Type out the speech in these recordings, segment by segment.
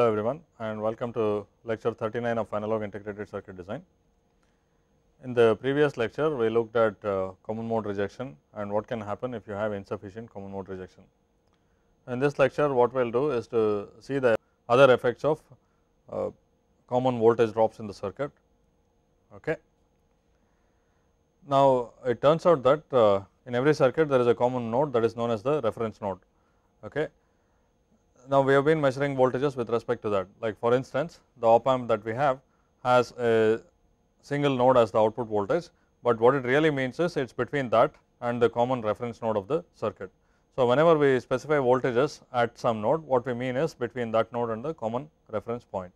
Hello everyone and welcome to lecture 39 of analog integrated circuit design. In the previous lecture we looked at uh, common mode rejection and what can happen if you have insufficient common mode rejection. In this lecture what we will do is to see the other effects of uh, common voltage drops in the circuit. Okay. Now it turns out that uh, in every circuit there is a common node that is known as the reference node. Okay now we have been measuring voltages with respect to that like for instance the op amp that we have has a single node as the output voltage, but what it really means is it is between that and the common reference node of the circuit. So, whenever we specify voltages at some node what we mean is between that node and the common reference point.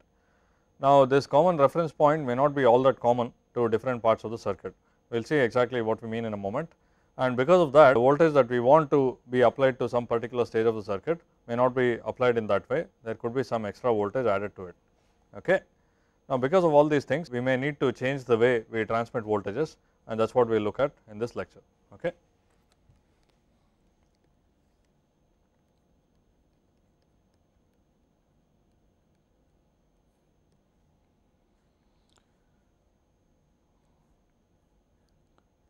Now, this common reference point may not be all that common to different parts of the circuit. We will see exactly what we mean in a moment and because of that the voltage that we want to be applied to some particular stage of the circuit may not be applied in that way there could be some extra voltage added to it. Okay. Now, because of all these things we may need to change the way we transmit voltages and that is what we look at in this lecture. Okay.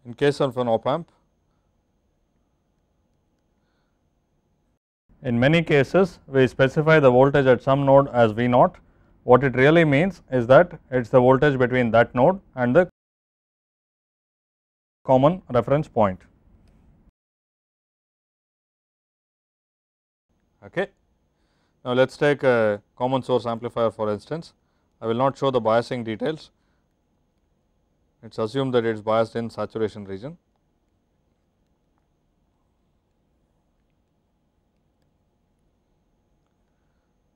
in case of an op amp In many cases we specify the voltage at some node as V naught. What it really means is that it is the voltage between that node and the common reference point. Okay. Now let us take a common source amplifier for instance. I will not show the biasing details. It is assumed that it is biased in saturation region.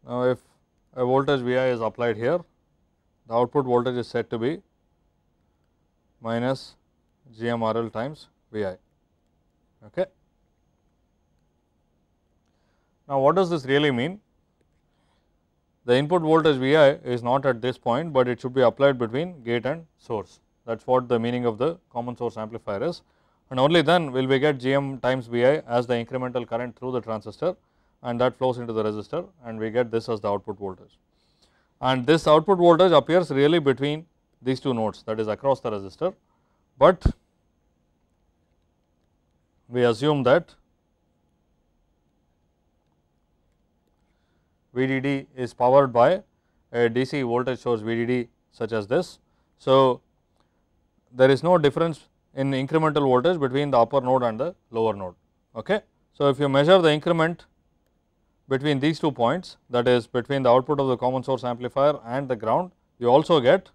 Now, if a voltage V i is applied here, the output voltage is said to be minus GMRL times V i. Okay. Now, what does this really mean? The input voltage V i is not at this point, but it should be applied between gate and source. That is what the meaning of the common source amplifier is and only then will we get GM times Vi as the incremental current through the transistor and that flows into the resistor and we get this as the output voltage. And this output voltage appears really between these two nodes that is across the resistor, but we assume that VDD is powered by a DC voltage source VDD such as this. So, there is no difference in incremental voltage between the upper node and the lower node. Okay. So, if you measure the increment between these two points that is between the output of the common source amplifier and the ground you also get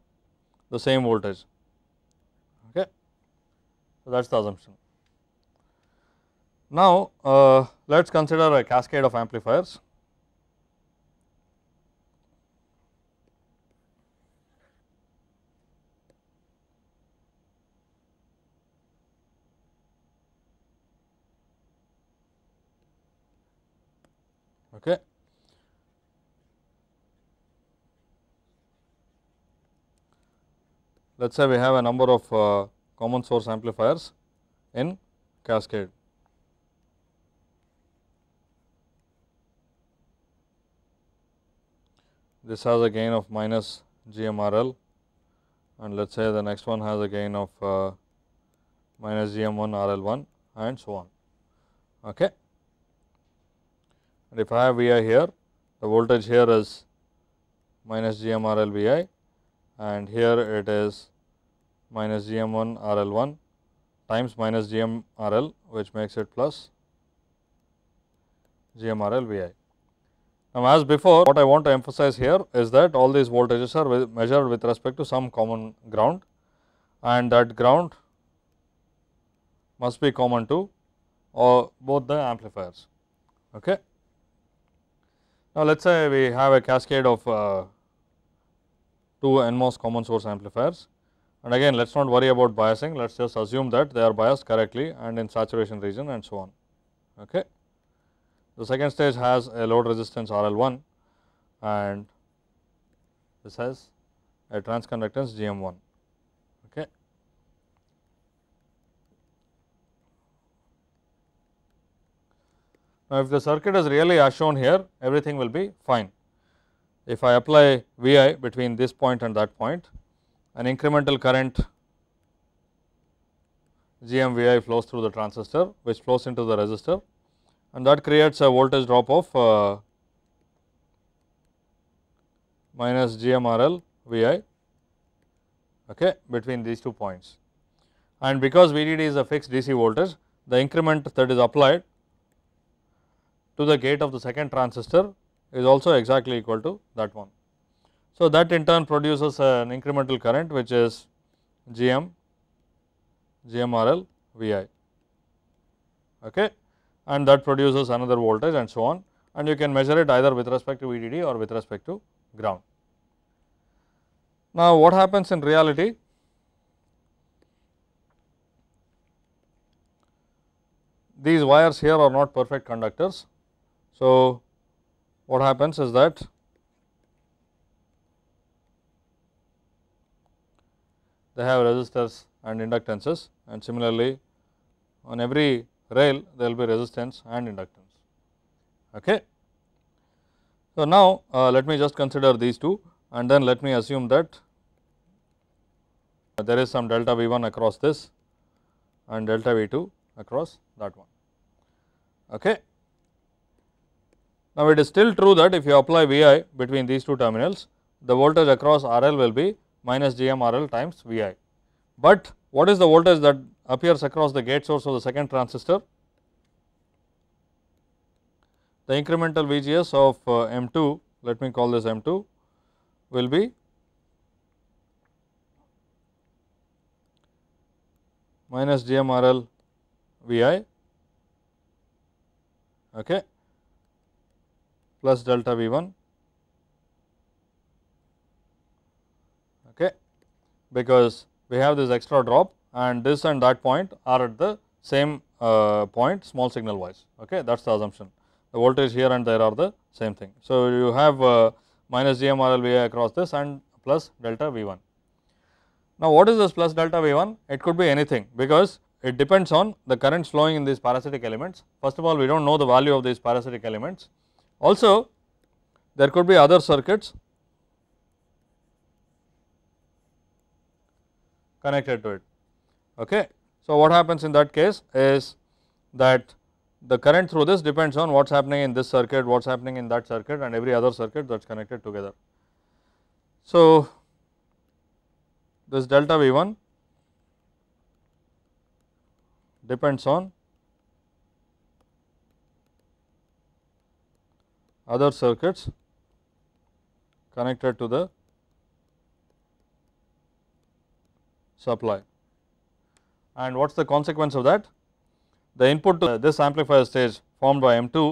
the same voltage. Okay. So, that is the assumption. Now, uh, let us consider a cascade of amplifiers. let us say we have a number of uh, common source amplifiers in cascade. This has a gain of minus GMRL and let us say the next one has a gain of uh, minus GM1 RL1 and so on. Okay and if I have V i here the voltage here is minus G m R L V i and here it is minus G m 1 R L 1 times minus G m R L which makes it plus G m R L V i. Now, as before what I want to emphasize here is that all these voltages are with measured with respect to some common ground and that ground must be common to or uh, both the amplifiers. Okay. Now, let us say we have a cascade of uh, two NMOS common source amplifiers and again let us not worry about biasing, let us just assume that they are biased correctly and in saturation region and so on. Okay. The second stage has a load resistance RL1 and this has a transconductance GM1. Now, if the circuit is really as shown here everything will be fine. If I apply Vi between this point and that point an incremental current GMVI flows through the transistor which flows into the resistor and that creates a voltage drop of uh, minus GMRL Vi okay, between these two points. And because VDD is a fixed DC voltage, the increment that is applied to the gate of the second transistor is also exactly equal to that one. So, that in turn produces an incremental current which is GM, GMRL, VI okay. and that produces another voltage and so on and you can measure it either with respect to VDD or with respect to ground. Now, what happens in reality? These wires here are not perfect conductors so, what happens is that they have resistors and inductances and similarly on every rail there will be resistance and inductance. Okay. So, now uh, let me just consider these two and then let me assume that there is some delta V 1 across this and delta V 2 across that one. Okay. Now, it is still true that if you apply Vi between these two terminals, the voltage across RL will be minus GMRL times Vi. But what is the voltage that appears across the gate source of the second transistor? The incremental VGS of uh, M2, let me call this M2, will be minus GMRL Vi. Okay plus delta V 1 okay, because we have this extra drop and this and that point are at the same uh, point small signal wise okay that is the assumption the voltage here and there are the same thing. So, you have uh, minus GMRLVA across this and plus delta V 1. Now, what is this plus delta V 1 it could be anything because it depends on the current flowing in these parasitic elements first of all we do not know the value of these parasitic elements also there could be other circuits connected to it. Okay. So, what happens in that case is that the current through this depends on what is happening in this circuit, what is happening in that circuit and every other circuit that is connected together. So, this delta V 1 depends on other circuits connected to the supply. And what is the consequence of that? The input to this amplifier stage formed by M2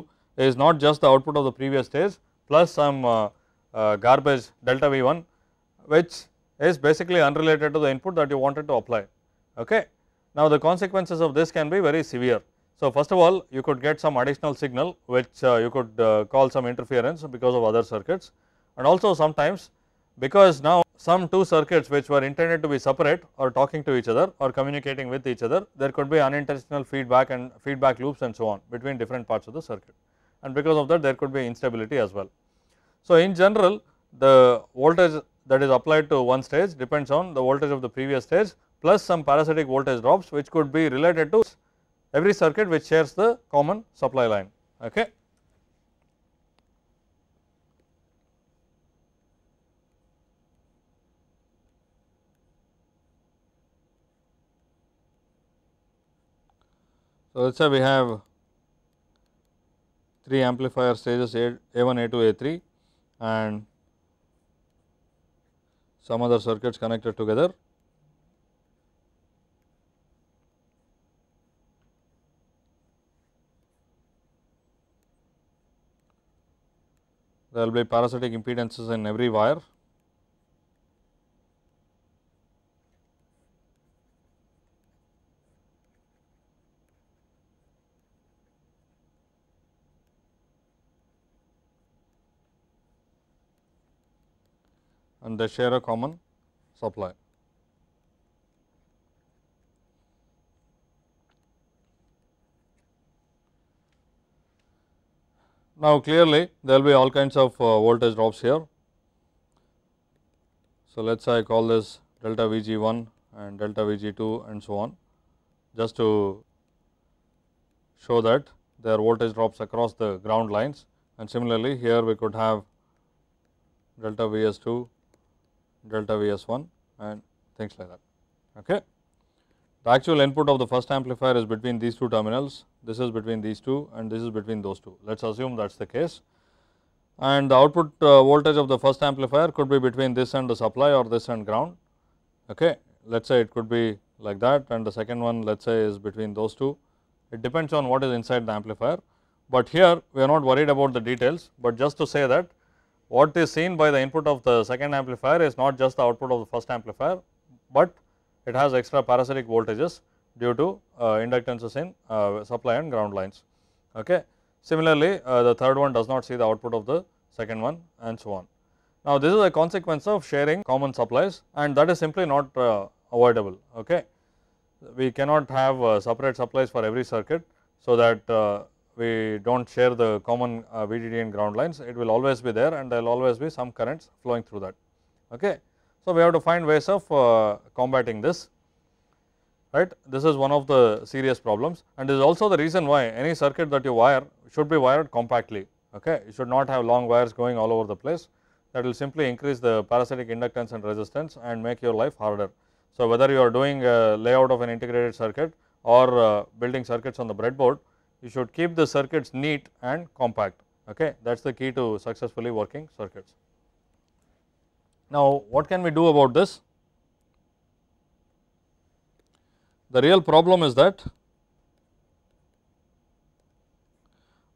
is not just the output of the previous stage plus some uh, uh, garbage delta V1 which is basically unrelated to the input that you wanted to apply. Okay. Now, the consequences of this can be very severe. So, first of all you could get some additional signal which uh, you could uh, call some interference because of other circuits and also sometimes because now some two circuits which were intended to be separate or talking to each other or communicating with each other there could be unintentional feedback and feedback loops and so on between different parts of the circuit and because of that there could be instability as well. So, in general the voltage that is applied to one stage depends on the voltage of the previous stage plus some parasitic voltage drops which could be related to every circuit which shares the common supply line. Okay. So, let us say we have 3 amplifier stages A1, A2, A3 and some other circuits connected together there will be parasitic impedances in every wire. and they share a common supply. Now, clearly there will be all kinds of uh, voltage drops here. So, let us say I call this delta V G 1 and delta V G 2 and so on just to show that there are voltage drops across the ground lines and similarly here we could have delta V S 2, delta V S 1 and things like that. Okay. The actual input of the first amplifier is between these two terminals, this is between these two and this is between those two. Let us assume that is the case. And the output uh, voltage of the first amplifier could be between this and the supply or this and ground. Okay. Let us say it could be like that and the second one let us say is between those two. It depends on what is inside the amplifier, but here we are not worried about the details, but just to say that what is seen by the input of the second amplifier is not just the output of the first amplifier, but it has extra parasitic voltages due to uh, inductances in uh, supply and ground lines. Okay. Similarly, uh, the third one does not see the output of the second one and so on. Now, this is a consequence of sharing common supplies and that is simply not avoidable. Okay. We cannot have separate supplies for every circuit, so that we do not share the common VDD and ground lines, it will always be there and there will always be some currents flowing through that. Okay. So, we have to find ways of uh, combating this right. This is one of the serious problems and this is also the reason why any circuit that you wire should be wired compactly. Okay. You should not have long wires going all over the place that will simply increase the parasitic inductance and resistance and make your life harder. So, whether you are doing a layout of an integrated circuit or uh, building circuits on the breadboard, you should keep the circuits neat and compact. Okay. That is the key to successfully working circuits. Now, what can we do about this? The real problem is that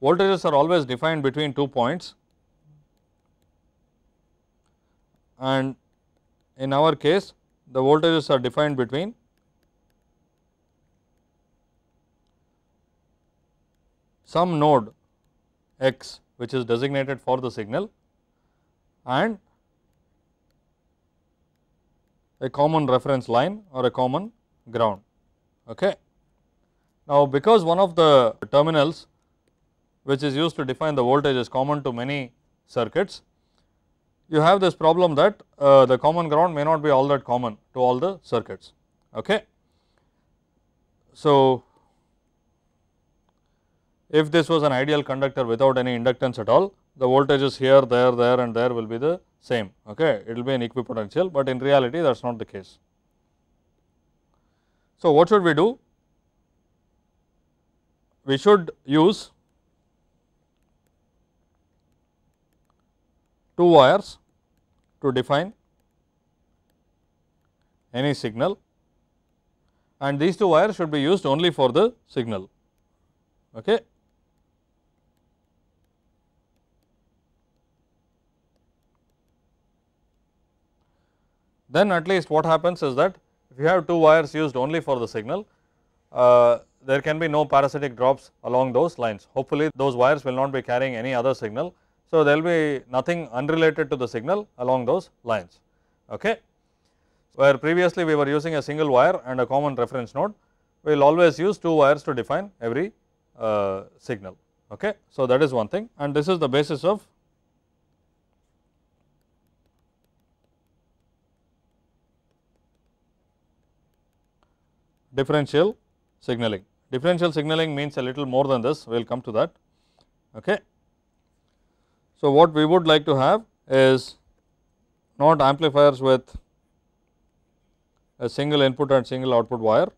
voltages are always defined between two points and in our case the voltages are defined between some node x which is designated for the signal and a common reference line or a common ground. Okay. Now, because one of the terminals which is used to define the voltage is common to many circuits, you have this problem that uh, the common ground may not be all that common to all the circuits. Okay. So, if this was an ideal conductor without any inductance at all, the voltages here, there, there and there will be the same okay it will be an equipotential, but in reality that is not the case. So, what should we do? We should use two wires to define any signal and these two wires should be used only for the signal. Okay. then at least what happens is that if you have two wires used only for the signal, uh, there can be no parasitic drops along those lines. Hopefully, those wires will not be carrying any other signal. So, there will be nothing unrelated to the signal along those lines. Okay. Where previously we were using a single wire and a common reference node, we will always use two wires to define every uh, signal. Okay. So, that is one thing and this is the basis of differential signaling. Differential signaling means a little more than this, we will come to that. Okay. So, what we would like to have is not amplifiers with a single input and single output wire.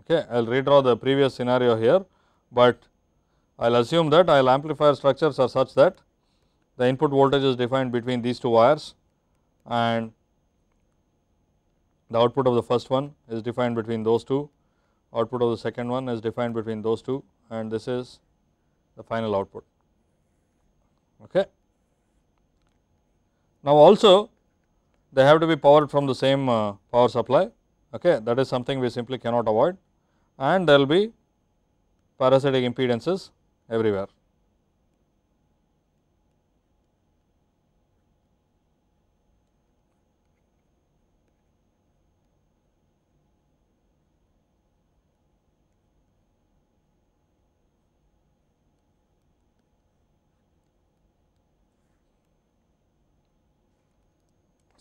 Okay. I will redraw the previous scenario here, but I will assume that I will amplifier structures are such that the input voltage is defined between these two wires and the output of the first one is defined between those two, output of the second one is defined between those two and this is the final output. Okay. Now also they have to be powered from the same uh, power supply okay that is something we simply cannot avoid and there will be parasitic impedances everywhere.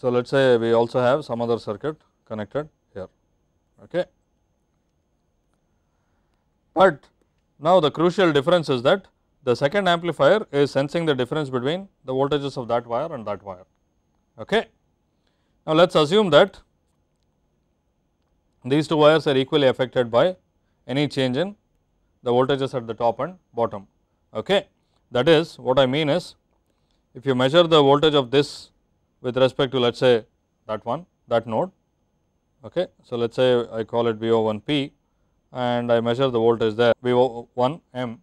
So, let us say we also have some other circuit connected here. Okay. But now the crucial difference is that the second amplifier is sensing the difference between the voltages of that wire and that wire. Okay. Now, let us assume that these two wires are equally affected by any change in the voltages at the top and bottom. Okay. That is what I mean is if you measure the voltage of this with respect to let us say that one that node. Okay. So, let us say I call it VO1P and I measure the voltage there VO1M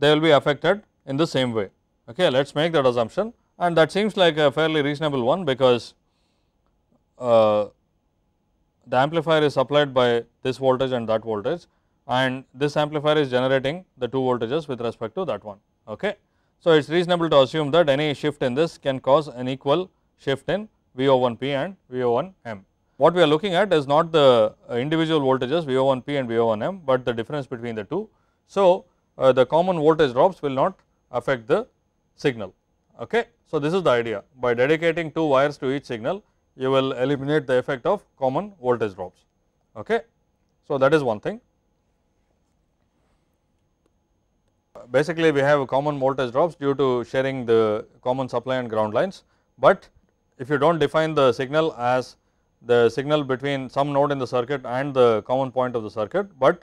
they will be affected in the same way. Okay. Let us make that assumption and that seems like a fairly reasonable one because uh, the amplifier is supplied by this voltage and that voltage and this amplifier is generating the two voltages with respect to that one. Okay. So, it is reasonable to assume that any shift in this can cause an equal shift in VO1P and VO1M. What we are looking at is not the uh, individual voltages VO1P and VO1M, but the difference between the two. So, uh, the common voltage drops will not affect the signal. Okay. So, this is the idea by dedicating two wires to each signal you will eliminate the effect of common voltage drops. Okay. So, that is one thing. basically we have common voltage drops due to sharing the common supply and ground lines, but if you do not define the signal as the signal between some node in the circuit and the common point of the circuit, but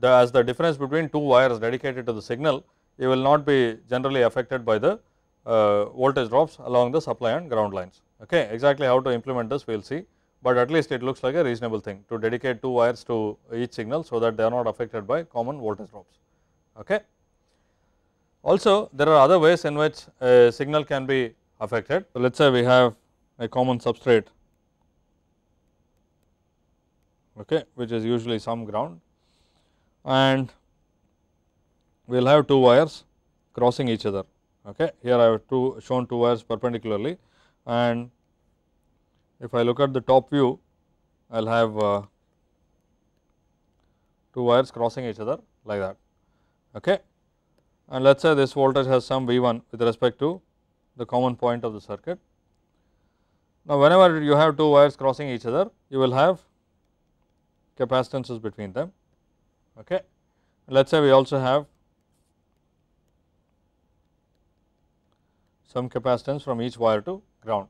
the, as the difference between two wires dedicated to the signal, you will not be generally affected by the uh, voltage drops along the supply and ground lines. Okay, exactly how to implement this we will see, but at least it looks like a reasonable thing to dedicate two wires to each signal so that they are not affected by common voltage drops. Okay. Also there are other ways in which a signal can be affected. So, let us say we have a common substrate okay, which is usually some ground and we will have two wires crossing each other. Okay. Here I have two shown two wires perpendicularly and if I look at the top view I will have uh, two wires crossing each other like that. Okay and let us say this voltage has some V1 with respect to the common point of the circuit. Now, whenever you have two wires crossing each other, you will have capacitances between them. Okay. Let us say we also have some capacitance from each wire to ground.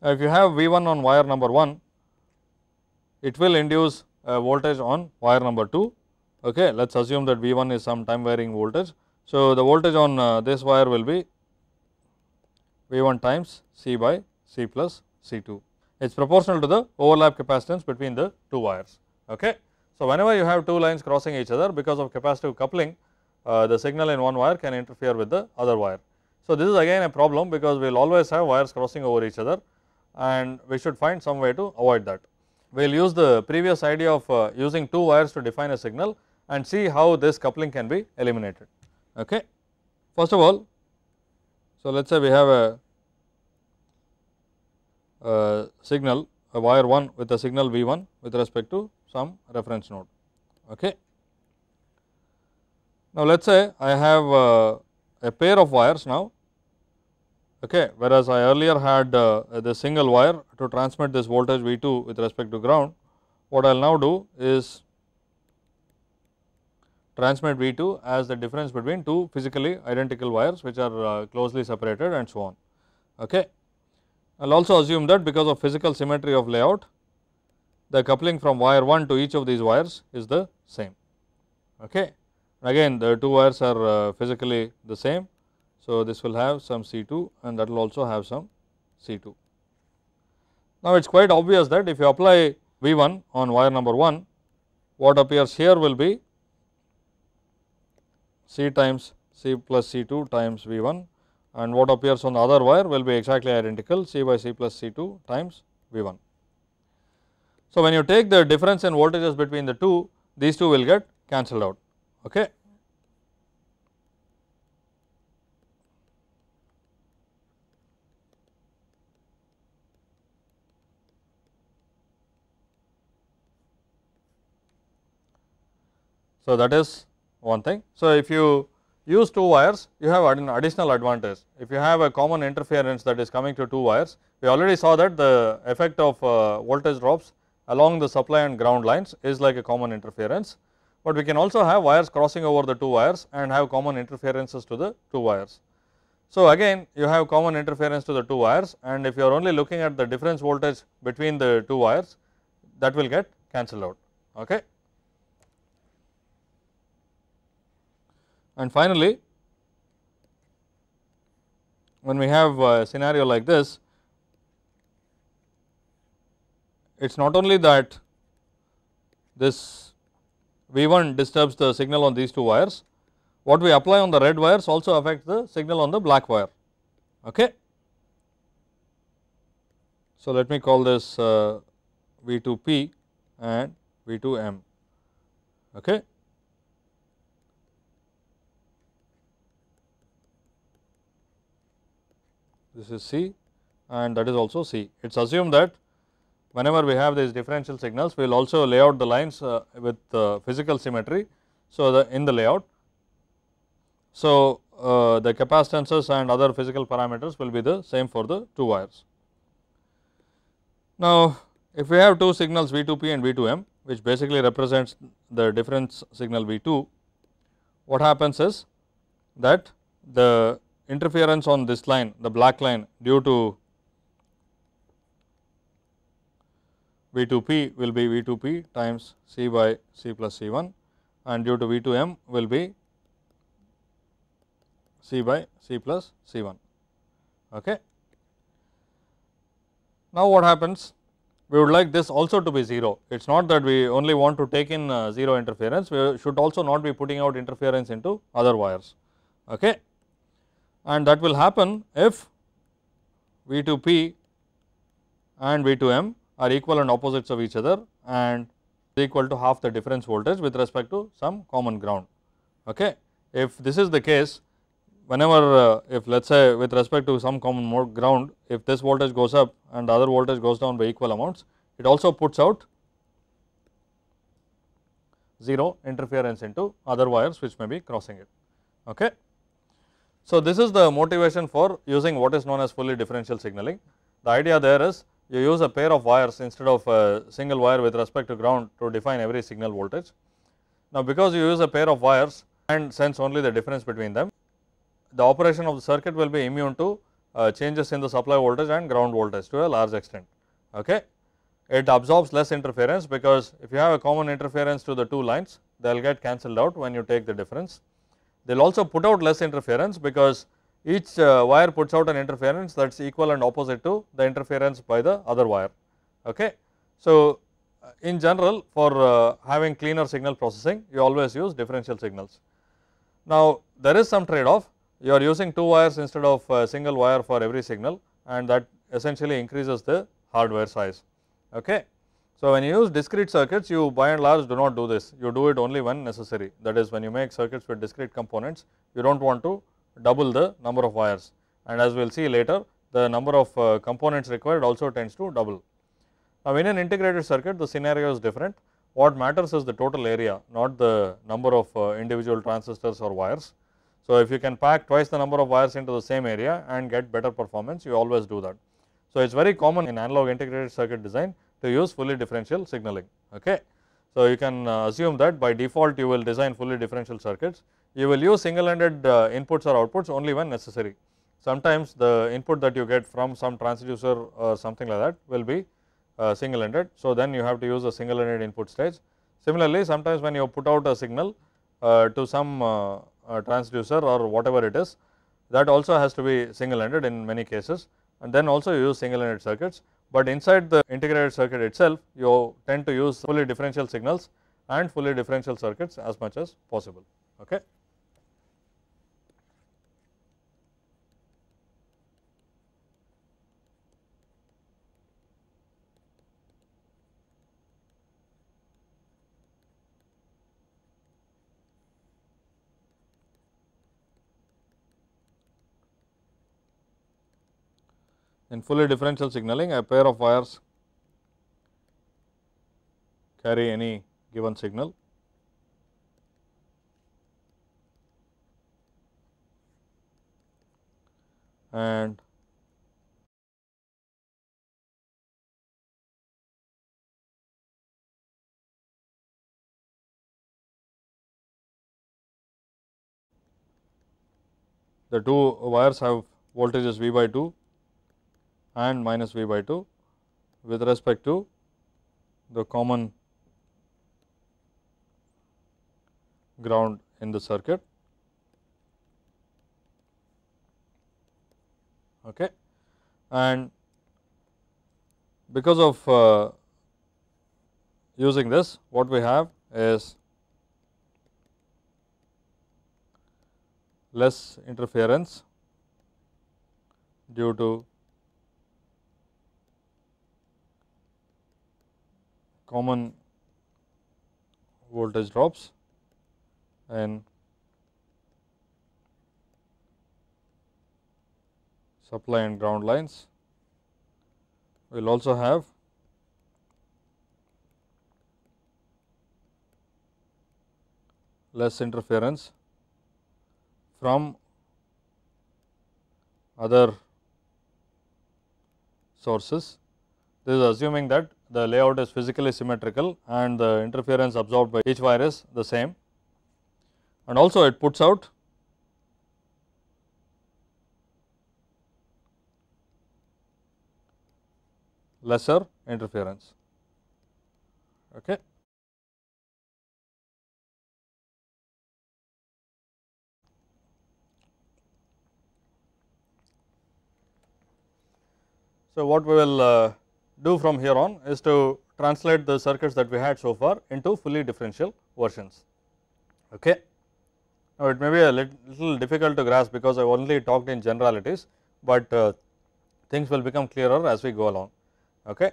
Now, if you have V1 on wire number 1, it will induce a voltage on wire number 2 okay let us assume that V1 is some time varying voltage. So, the voltage on uh, this wire will be V1 times C by C plus C2. It is proportional to the overlap capacitance between the two wires. Okay. So, whenever you have two lines crossing each other because of capacitive coupling, uh, the signal in one wire can interfere with the other wire. So, this is again a problem because we will always have wires crossing over each other and we should find some way to avoid that. We will use the previous idea of uh, using two wires to define a signal and see how this coupling can be eliminated. Okay. First of all, so let us say we have a, a signal a wire 1 with a signal V1 with respect to some reference node. Okay. Now, let us say I have a pair of wires now, okay, whereas I earlier had uh, the single wire to transmit this voltage V2 with respect to ground. What I will now do is transmit V2 as the difference between two physically identical wires which are uh, closely separated and so on. Okay. I will also assume that because of physical symmetry of layout, the coupling from wire 1 to each of these wires is the same. Okay. Again the two wires are uh, physically the same. So, this will have some C2 and that will also have some C2. Now, it is quite obvious that if you apply V1 on wire number 1, what appears here will be C times C plus C 2 times V 1 and what appears on the other wire will be exactly identical C by C plus C 2 times V 1. So, when you take the difference in voltages between the two these two will get cancelled out. Okay. So, that is one thing. So, if you use two wires you have an additional advantage. If you have a common interference that is coming to two wires we already saw that the effect of uh, voltage drops along the supply and ground lines is like a common interference. But we can also have wires crossing over the two wires and have common interferences to the two wires. So, again you have common interference to the two wires and if you are only looking at the difference voltage between the two wires that will get cancelled out. Okay. And finally, when we have a scenario like this, it is not only that this V1 disturbs the signal on these two wires, what we apply on the red wires also affects the signal on the black wire. Okay. So, let me call this uh, V2P and V2M. Okay. this is C and that is also C. It is assumed that whenever we have these differential signals, we will also lay out the lines uh, with uh, physical symmetry. So, the in the layout. So, uh, the capacitances and other physical parameters will be the same for the two wires. Now, if we have two signals V2p and V2m which basically represents the difference signal V2, what happens is that the interference on this line, the black line due to V2p will be V2p times C by C plus C1 and due to V2m will be C by C plus C1. Okay. Now, what happens? We would like this also to be 0. It is not that we only want to take in uh, 0 interference, we should also not be putting out interference into other wires. Okay and that will happen if V 2 P and V 2 M are equal and opposites of each other and equal to half the difference voltage with respect to some common ground. Okay. If this is the case, whenever uh, if let us say with respect to some common mode ground, if this voltage goes up and the other voltage goes down by equal amounts, it also puts out 0 interference into other wires which may be crossing it. Okay. So, this is the motivation for using what is known as fully differential signaling. The idea there is you use a pair of wires instead of a single wire with respect to ground to define every signal voltage. Now, because you use a pair of wires and sense only the difference between them, the operation of the circuit will be immune to uh, changes in the supply voltage and ground voltage to a large extent. Okay. It absorbs less interference because if you have a common interference to the two lines, they will get cancelled out when you take the difference they will also put out less interference because each uh, wire puts out an interference that is equal and opposite to the interference by the other wire. Okay. So, uh, in general for uh, having cleaner signal processing you always use differential signals. Now, there is some trade off you are using two wires instead of a single wire for every signal and that essentially increases the hardware size. Okay. So, when you use discrete circuits you by and large do not do this you do it only when necessary that is when you make circuits with discrete components you do not want to double the number of wires and as we will see later the number of uh, components required also tends to double. Now, in an integrated circuit the scenario is different what matters is the total area not the number of uh, individual transistors or wires. So, if you can pack twice the number of wires into the same area and get better performance you always do that. So, it is very common in analog integrated circuit design to use fully differential signaling. Okay. So, you can uh, assume that by default you will design fully differential circuits. You will use single ended uh, inputs or outputs only when necessary. Sometimes the input that you get from some transducer or something like that will be uh, single ended. So, then you have to use a single ended input stage. Similarly, sometimes when you put out a signal to some transducer or whatever it is that also has to be single ended in many cases and then also you use single ended circuits but inside the integrated circuit itself you tend to use fully differential signals and fully differential circuits as much as possible. Okay. In fully differential signaling, a pair of wires carry any given signal. and the two wires have voltages V by 2 and minus v by 2 with respect to the common ground in the circuit. Okay. And because of uh, using this, what we have is less interference due to common voltage drops and supply and ground lines. We will also have less interference from other sources. This is assuming that the layout is physically symmetrical and the interference absorbed by each virus the same and also it puts out lesser interference. Okay. So, what we will uh, do from here on is to translate the circuits that we had so far into fully differential versions. Okay. Now, it may be a little difficult to grasp because I only talked in generalities, but uh, things will become clearer as we go along. Okay.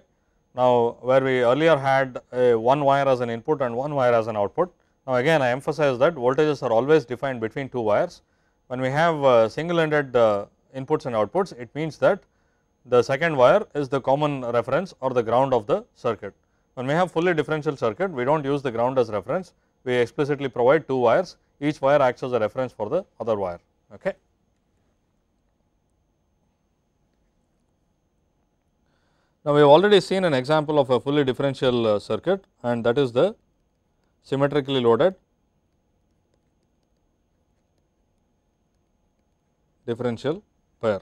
Now, where we earlier had one wire as an input and one wire as an output. Now, again I emphasize that voltages are always defined between two wires. When we have uh, single ended uh, inputs and outputs, it means that the second wire is the common reference or the ground of the circuit. When we have fully differential circuit, we do not use the ground as reference, we explicitly provide two wires, each wire acts as a reference for the other wire. Okay. Now, we have already seen an example of a fully differential uh, circuit and that is the symmetrically loaded differential pair.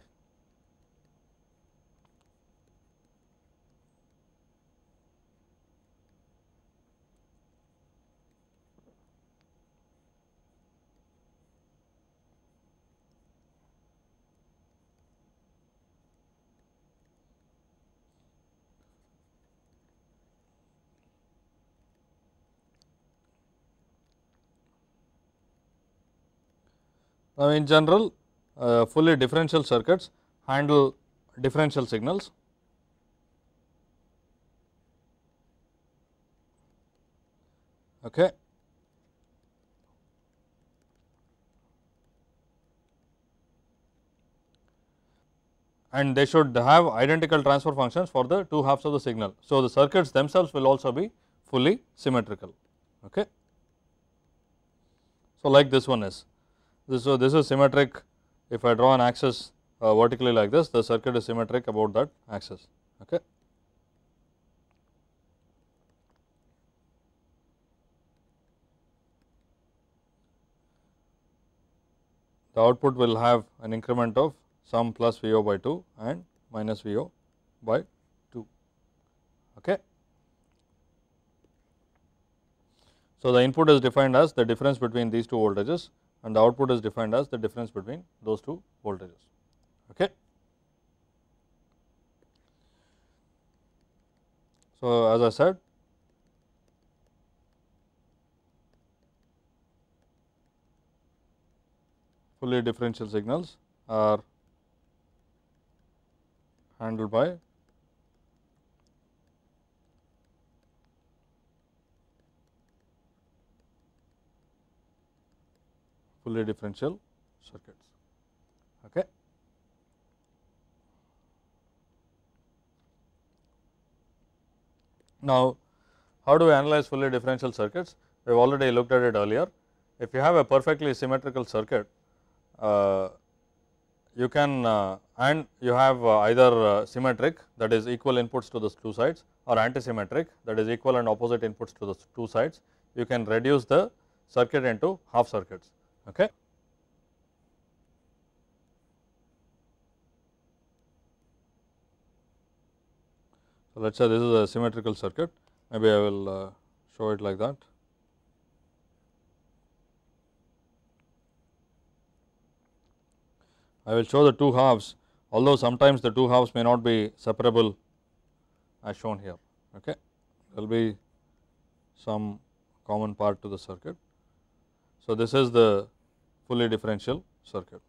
Now, in general uh, fully differential circuits handle differential signals. Okay. and they should have identical transfer functions for the two halves of the signal. So, the circuits themselves will also be fully symmetrical. Okay. So, like this one is this, so, uh, this is symmetric if I draw an axis uh, vertically like this the circuit is symmetric about that axis. Okay. The output will have an increment of some plus VO by 2 and minus VO by 2. Okay. So, the input is defined as the difference between these two voltages and the output is defined as the difference between those two voltages. Okay. So, as I said fully differential signals are handled by Fully differential circuits. Okay. Now, how do we analyze fully differential circuits? We have already looked at it earlier. If you have a perfectly symmetrical circuit, uh, you can uh, and you have uh, either uh, symmetric that is equal inputs to the two sides or antisymmetric that is equal and opposite inputs to the two sides. You can reduce the circuit into half circuits. Okay. So, let us say this is a symmetrical circuit, maybe I will uh, show it like that. I will show the two halves although sometimes the two halves may not be separable as shown here. Okay. There will be some common part to the circuit. So, this is the fully differential circuit.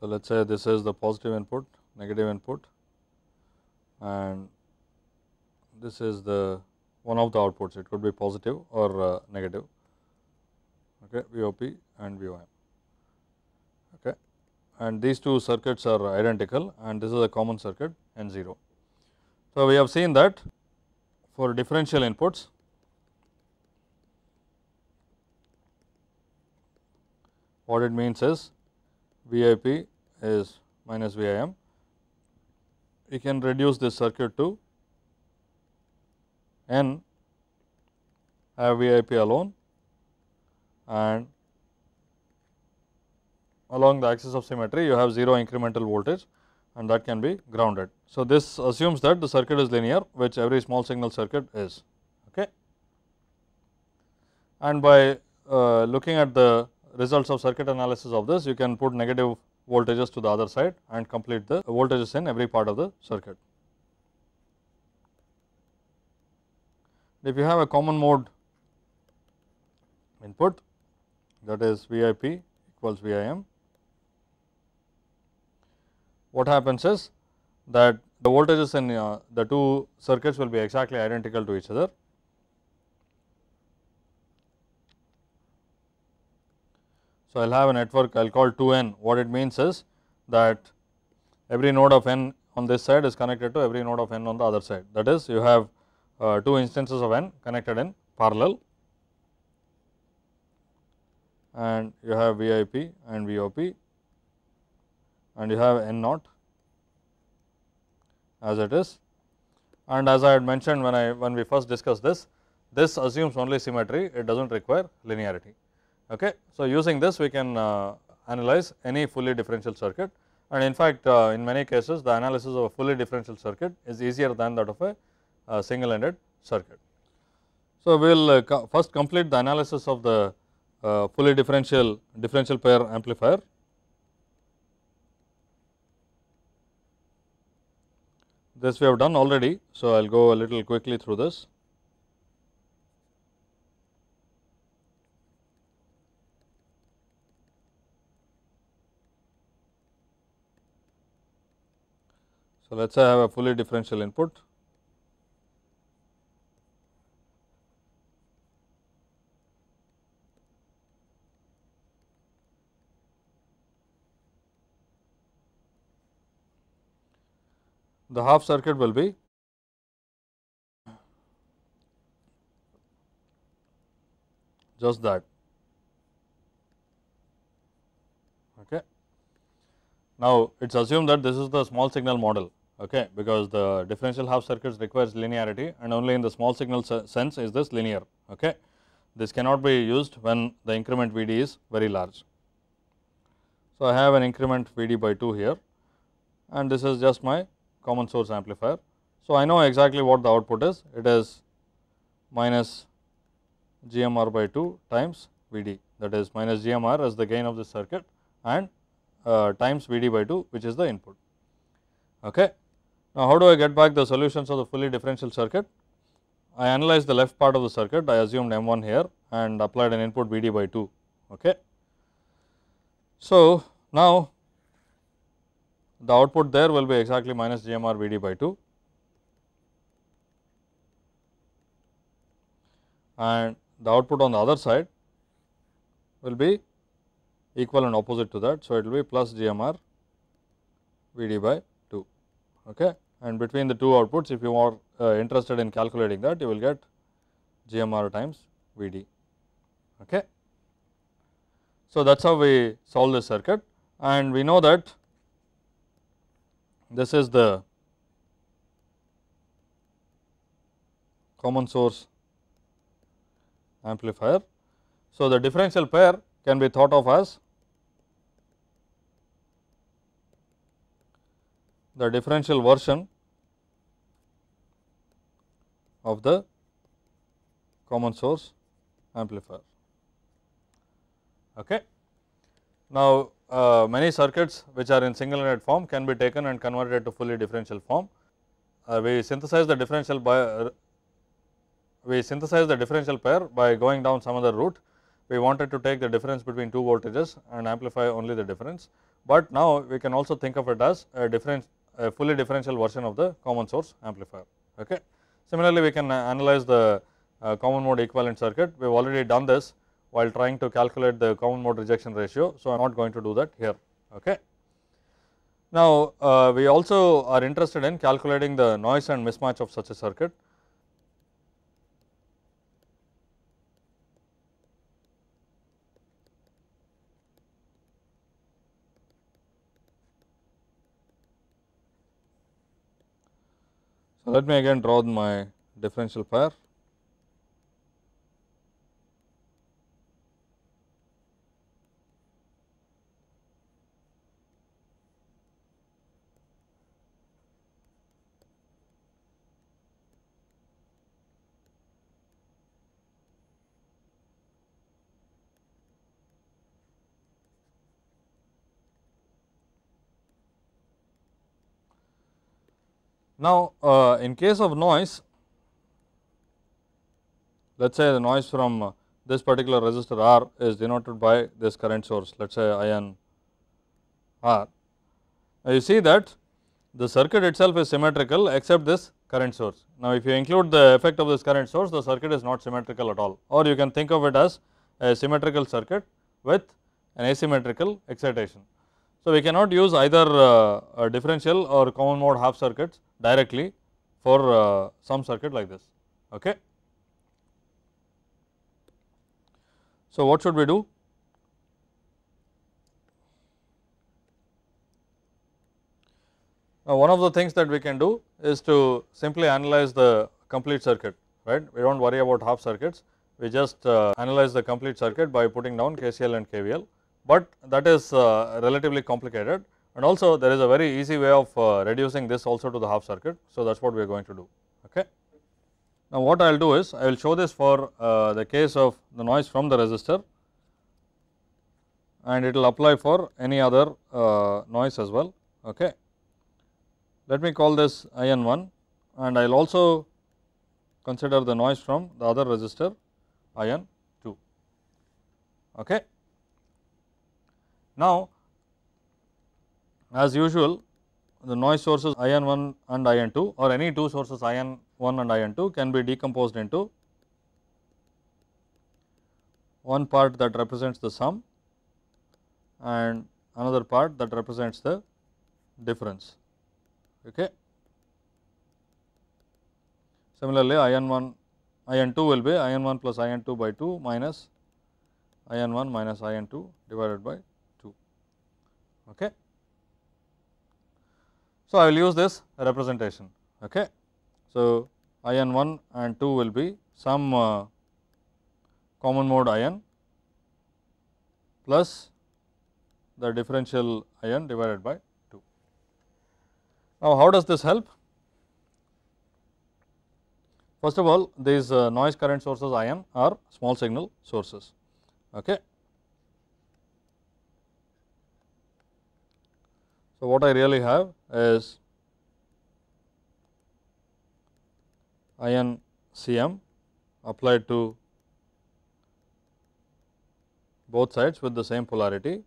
So, let us say this is the positive input, negative input and this is the one of the outputs it could be positive or uh, negative okay VOP and VOM okay and these two circuits are identical and this is a common circuit N0. So, we have seen that for differential inputs what it means is VIP is minus VIM. We can reduce this circuit to N have VIP alone and along the axis of symmetry you have 0 incremental voltage and that can be grounded. So, this assumes that the circuit is linear which every small signal circuit is okay. And by uh, looking at the results of circuit analysis of this you can put negative voltages to the other side and complete the voltages in every part of the circuit. If you have a common mode input that is VIP equals VIM. What happens is that the voltages in uh, the two circuits will be exactly identical to each other. So, I will have a network I will call 2n what it means is that every node of n on this side is connected to every node of n on the other side that is you have uh, two instances of n connected in parallel and you have VIP and VOP and you have N naught as it is. And as I had mentioned when I when we first discussed this, this assumes only symmetry, it does not require linearity. Okay. So, using this we can uh, analyze any fully differential circuit and in fact, uh, in many cases the analysis of a fully differential circuit is easier than that of a uh, single ended circuit. So, we will uh, co first complete the analysis of the uh, fully differential differential pair amplifier. This we have done already, so I will go a little quickly through this. So, let us say I have a fully differential input the half circuit will be just that. Okay. Now, it is assumed that this is the small signal model okay, because the differential half circuits requires linearity and only in the small signal sense is this linear. Okay. This cannot be used when the increment V d is very large. So, I have an increment V d by 2 here and this is just my common source amplifier. So, I know exactly what the output is it is minus GMR by 2 times VD that is minus GMR as the gain of the circuit and uh, times VD by 2 which is the input. Okay. Now, how do I get back the solutions of the fully differential circuit? I analyzed the left part of the circuit I assumed M1 here and applied an input VD by 2. Okay. So, now the output there will be exactly minus GMR BD by 2 and the output on the other side will be equal and opposite to that. So, it will be plus GMR BD by 2 okay. and between the two outputs if you are uh, interested in calculating that you will get GMR times BD. Okay. So, that is how we solve this circuit and we know that this is the common source amplifier. So, the differential pair can be thought of as the differential version of the common source amplifier. Okay. Now, uh, many circuits which are in single ended form can be taken and converted to fully differential form. Uh, we synthesize the differential by we synthesize the differential pair by going down some other route. We wanted to take the difference between two voltages and amplify only the difference, but now we can also think of it as a a fully differential version of the common source amplifier. Okay. Similarly, we can analyze the uh, common mode equivalent circuit. We have already done this while trying to calculate the common mode rejection ratio. So, I am not going to do that here. Okay. Now, uh, we also are interested in calculating the noise and mismatch of such a circuit. So, let me again draw my differential pair. Now, uh, in case of noise, let us say the noise from uh, this particular resistor R is denoted by this current source, let us say I n R. Now, you see that the circuit itself is symmetrical except this current source. Now, if you include the effect of this current source, the circuit is not symmetrical at all or you can think of it as a symmetrical circuit with an asymmetrical excitation. So, we cannot use either uh, differential or common mode half circuits directly for uh, some circuit like this. Okay. So, what should we do? Now, one of the things that we can do is to simply analyze the complete circuit, right. We do not worry about half circuits, we just uh, analyze the complete circuit by putting down KCL and KVL, but that is uh, relatively complicated and also there is a very easy way of uh, reducing this also to the half circuit. So, that is what we are going to do. Okay. Now, what I will do is I will show this for uh, the case of the noise from the resistor and it will apply for any other uh, noise as well. Okay. Let me call this IN1 and I will also consider the noise from the other resistor IN2. Okay. Now, as usual the noise sources I N 1 and I 2 or any two sources I N 1 and I 2 can be decomposed into one part that represents the sum and another part that represents the difference. Okay. Similarly, I N 1 I 2 will be I N 1 plus I 2 by 2 minus I N 1 minus I 2 divided by 2. Okay. So, I will use this representation. Okay. So, ion 1 and 2 will be some uh, common mode ion plus the differential ion divided by 2. Now, how does this help? First of all, these uh, noise current sources ion are small signal sources. Okay. So, what I really have is ion CM applied to both sides with the same polarity.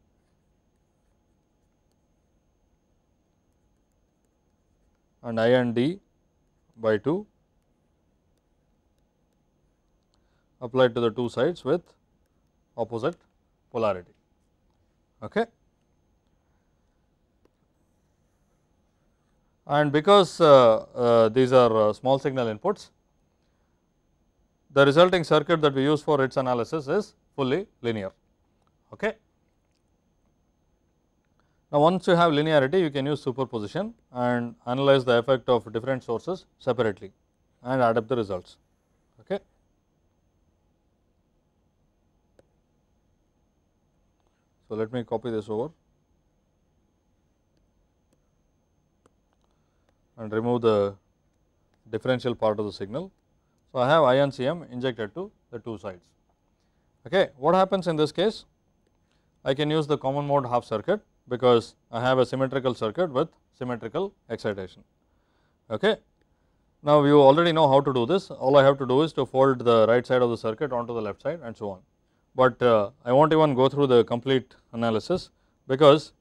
and I n d D by 2 applied to the two sides with opposite polarity. Okay. and because uh, uh, these are uh, small signal inputs, the resulting circuit that we use for its analysis is fully linear. Okay. Now, once you have linearity, you can use superposition and analyze the effect of different sources separately and add up the results. Okay. So, let me copy this over. and remove the differential part of the signal. So, I have ion CM injected to the two sides. Okay. What happens in this case? I can use the common mode half circuit because I have a symmetrical circuit with symmetrical excitation. Okay. Now, you already know how to do this all I have to do is to fold the right side of the circuit onto the left side and so on. But uh, I will not even go through the complete analysis because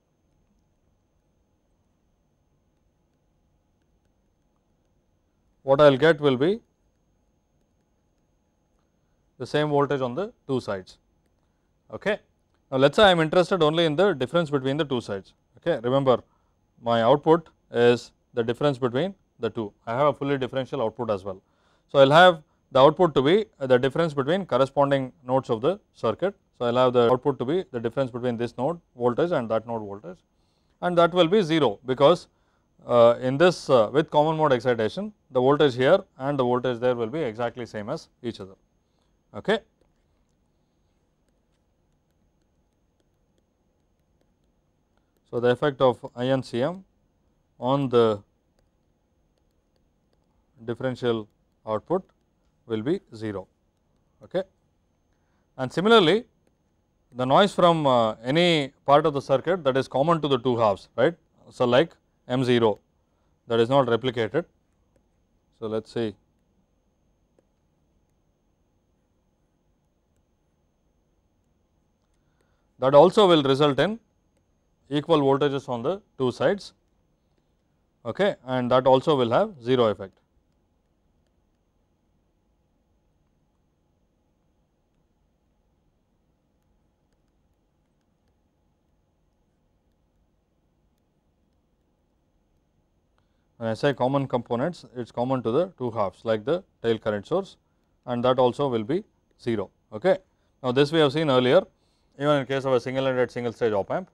what I will get will be the same voltage on the two sides. Okay. Now, let us say I am interested only in the difference between the two sides. Okay. Remember my output is the difference between the two. I have a fully differential output as well. So, I will have the output to be the difference between corresponding nodes of the circuit. So, I will have the output to be the difference between this node voltage and that node voltage and that will be 0 because uh, in this uh, with common mode excitation the voltage here and the voltage there will be exactly same as each other. Okay. So, the effect of INCM on the differential output will be 0. Okay. And similarly, the noise from uh, any part of the circuit that is common to the two halves right. So, like m 0 that is not replicated. So, let us see that also will result in equal voltages on the two sides okay, and that also will have 0 effect. When I say common components, it is common to the two halves like the tail current source and that also will be 0. Okay. Now, this we have seen earlier even in case of a single ended single stage op amp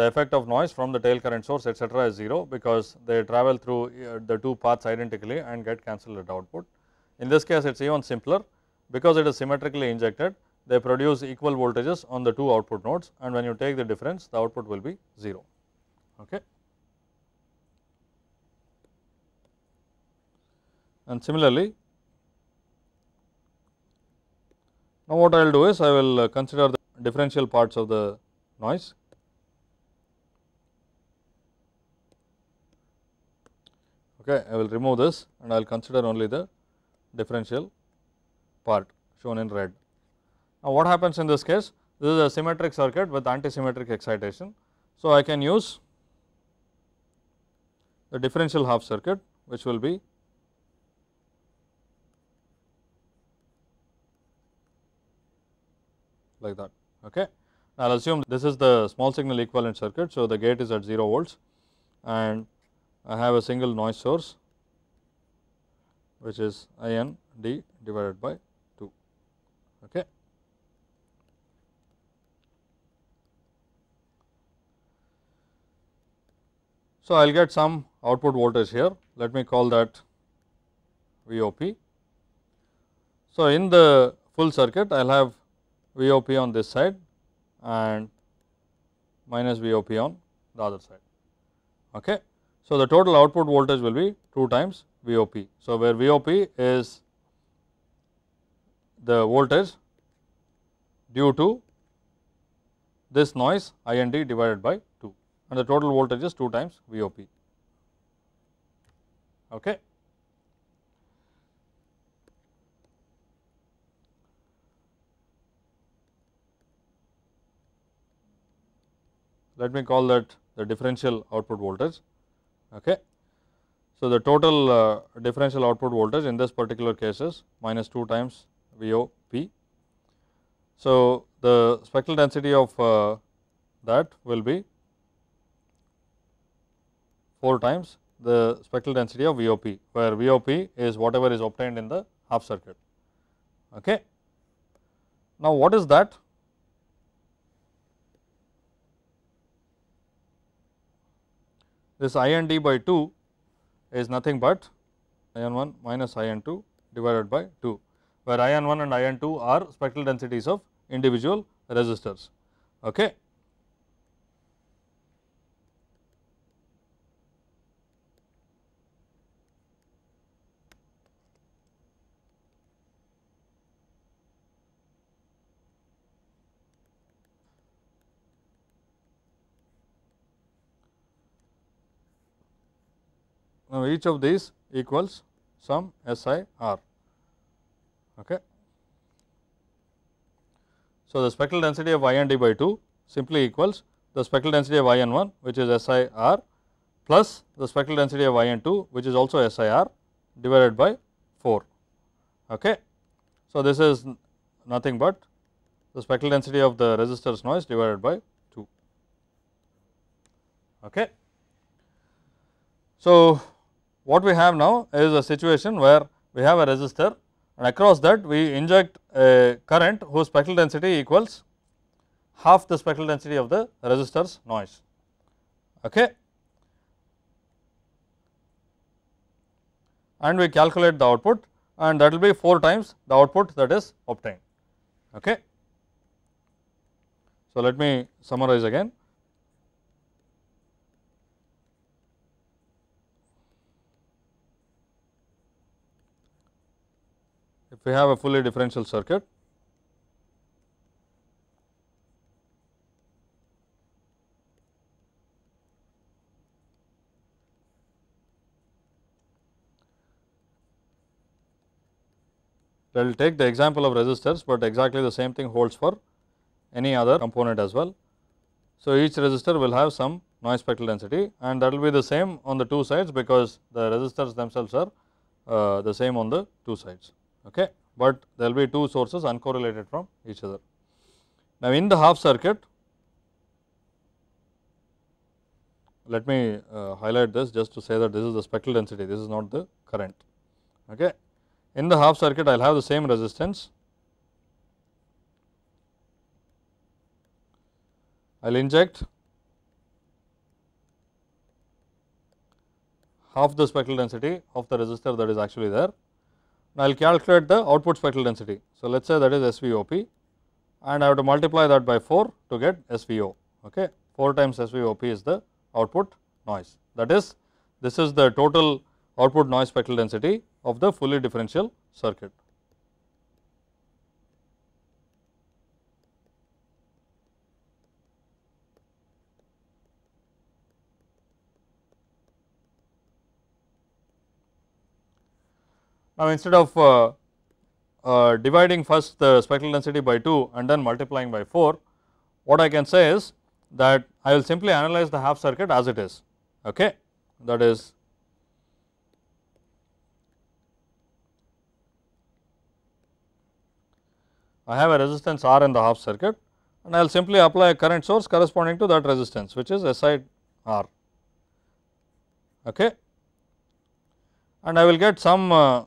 the effect of noise from the tail current source etc., is 0 because they travel through uh, the two paths identically and get cancelled at output. In this case it is even simpler because it is symmetrically injected they produce equal voltages on the two output nodes and when you take the difference the output will be 0. Okay. and similarly, now what I will do is I will uh, consider the differential parts of the noise. Okay, I will remove this and I will consider only the differential part shown in red. Now, what happens in this case? This is a symmetric circuit with antisymmetric excitation. So, I can use the differential half circuit which will be like that. Okay. I will assume this is the small signal equivalent circuit. So, the gate is at 0 volts and I have a single noise source which is I n d divided by 2. Okay. So, I will get some output voltage here. Let me call that VOP. So, in the full circuit I will have VOP on this side and minus VOP on the other side. Okay. So, the total output voltage will be 2 times VOP. So, where VOP is the voltage due to this noise IND divided by 2 and the total voltage is 2 times VOP. Okay. let me call that the differential output voltage. Okay. So, the total uh, differential output voltage in this particular case is minus 2 times VOP. So, the spectral density of uh, that will be 4 times the spectral density of VOP, where VOP is whatever is obtained in the half circuit. Okay. Now, what is that? this I n d by 2 is nothing but I n 1 minus I n 2 divided by 2, where I n 1 and I n 2 are spectral densities of individual resistors. Okay. Now, each of these equals sum SIR. Okay. So, the spectral density of y n d by 2 simply equals the spectral density of Yn 1 which is SIR plus the spectral density of Yn 2 which is also SIR divided by 4. Okay. So, this is nothing but the spectral density of the resistors noise divided by 2. Okay. So, what we have now is a situation where we have a resistor and across that we inject a current whose spectral density equals half the spectral density of the resistor's noise. Okay. And we calculate the output and that will be 4 times the output that is obtained. Okay. So, let me summarize again. If we have a fully differential circuit, I will take the example of resistors, but exactly the same thing holds for any other component as well. So, each resistor will have some noise spectral density and that will be the same on the two sides because the resistors themselves are uh, the same on the two sides okay, but there will be two sources uncorrelated from each other. Now, in the half circuit, let me uh, highlight this just to say that this is the spectral density, this is not the current. Okay. In the half circuit, I will have the same resistance, I will inject half the spectral density of the resistor that is actually there now, I will calculate the output spectral density. So, let us say that is SVOP and I have to multiply that by 4 to get SVO. Okay. 4 times SVOP is the output noise. That is, this is the total output noise spectral density of the fully differential circuit. Now, instead of uh, uh, dividing first the spectral density by 2 and then multiplying by 4, what I can say is that I will simply analyze the half circuit as it is. Okay, That is I have a resistance R in the half circuit and I will simply apply a current source corresponding to that resistance which is SI R. Okay. And I will get some uh,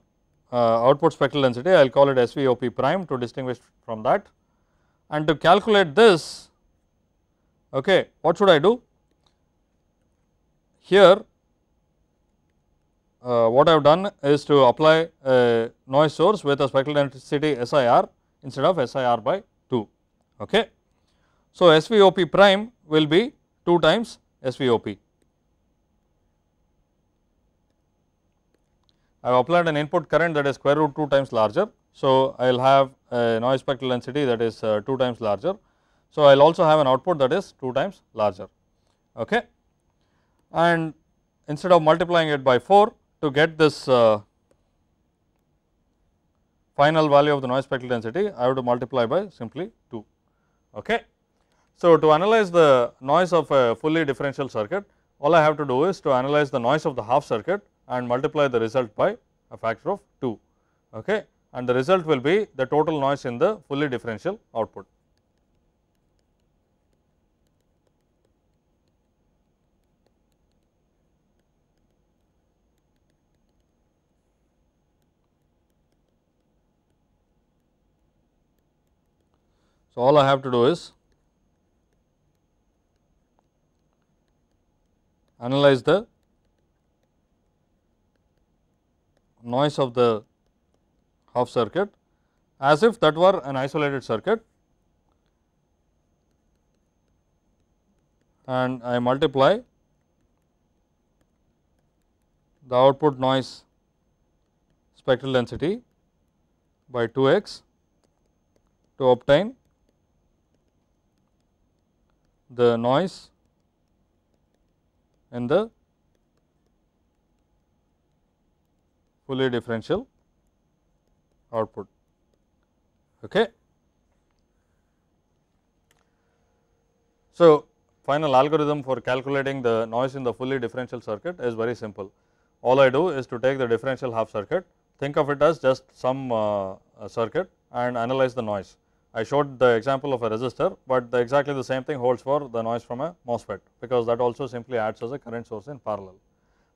uh, output spectral density I will call it SVOP prime to distinguish from that and to calculate this okay what should I do here uh, what I have done is to apply a noise source with a spectral density SIR instead of SIR by 2. Okay. So, SVOP prime will be 2 times SVOP I have applied an input current that is square root 2 times larger. So, I will have a noise spectral density that is uh, 2 times larger. So, I will also have an output that is 2 times larger okay. and instead of multiplying it by 4 to get this uh, final value of the noise spectral density I have to multiply by simply 2 okay. So, to analyze the noise of a fully differential circuit all I have to do is to analyze the noise of the half circuit and multiply the result by a factor of 2 okay and the result will be the total noise in the fully differential output. So, all I have to do is analyze the noise of the half circuit as if that were an isolated circuit and I multiply the output noise spectral density by 2 x to obtain the noise in the Fully differential output. Okay. So, final algorithm for calculating the noise in the fully differential circuit is very simple. All I do is to take the differential half circuit, think of it as just some uh, circuit and analyze the noise. I showed the example of a resistor, but the exactly the same thing holds for the noise from a MOSFET because that also simply acts as a current source in parallel.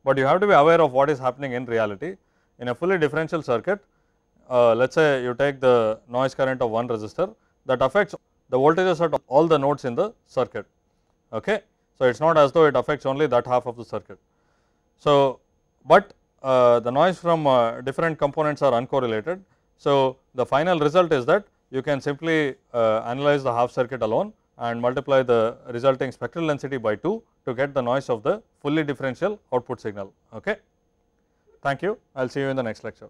But you have to be aware of what is happening in reality in a fully differential circuit, uh, let us say you take the noise current of one resistor that affects the voltages at all the nodes in the circuit. Okay. So, it is not as though it affects only that half of the circuit. So, but uh, the noise from uh, different components are uncorrelated. So, the final result is that you can simply uh, analyze the half circuit alone and multiply the resulting spectral density by 2 to get the noise of the fully differential output signal. Okay. Thank you. I will see you in the next lecture.